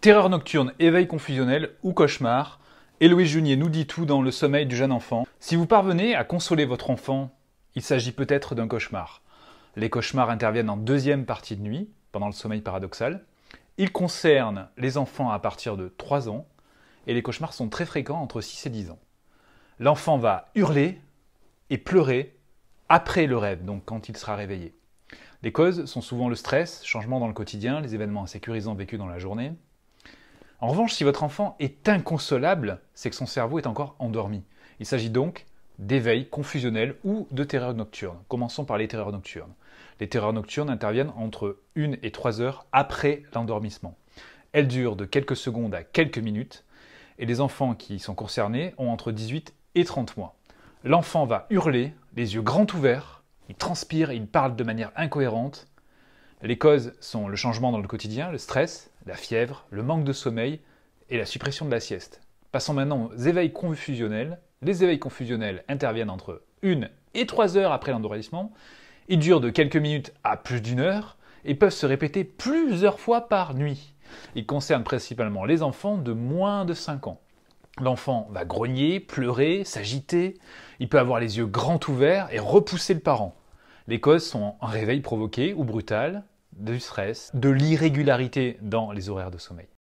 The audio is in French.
Terreur nocturne, éveil confusionnel ou cauchemar, Héloïse Junier nous dit tout dans Le sommeil du jeune enfant. Si vous parvenez à consoler votre enfant, il s'agit peut-être d'un cauchemar. Les cauchemars interviennent en deuxième partie de nuit, pendant le sommeil paradoxal. Ils concernent les enfants à partir de 3 ans, et les cauchemars sont très fréquents entre 6 et 10 ans. L'enfant va hurler et pleurer après le rêve, donc quand il sera réveillé. Les causes sont souvent le stress, changements dans le quotidien, les événements insécurisants vécus dans la journée, en revanche, si votre enfant est inconsolable, c'est que son cerveau est encore endormi. Il s'agit donc d'éveil confusionnel ou de terreur nocturne. Commençons par les terreurs nocturnes. Les terreurs nocturnes interviennent entre 1 et 3 heures après l'endormissement. Elles durent de quelques secondes à quelques minutes et les enfants qui sont concernés ont entre 18 et 30 mois. L'enfant va hurler, les yeux grands ouverts, il transpire il parle de manière incohérente. Les causes sont le changement dans le quotidien, le stress, la fièvre, le manque de sommeil et la suppression de la sieste. Passons maintenant aux éveils confusionnels. Les éveils confusionnels interviennent entre 1 et 3 heures après l'endormissement. Ils durent de quelques minutes à plus d'une heure et peuvent se répéter plusieurs fois par nuit. Ils concernent principalement les enfants de moins de 5 ans. L'enfant va grogner, pleurer, s'agiter, il peut avoir les yeux grands ouverts et repousser le parent. Les causes sont un réveil provoqué ou brutal, du stress, de l'irrégularité dans les horaires de sommeil.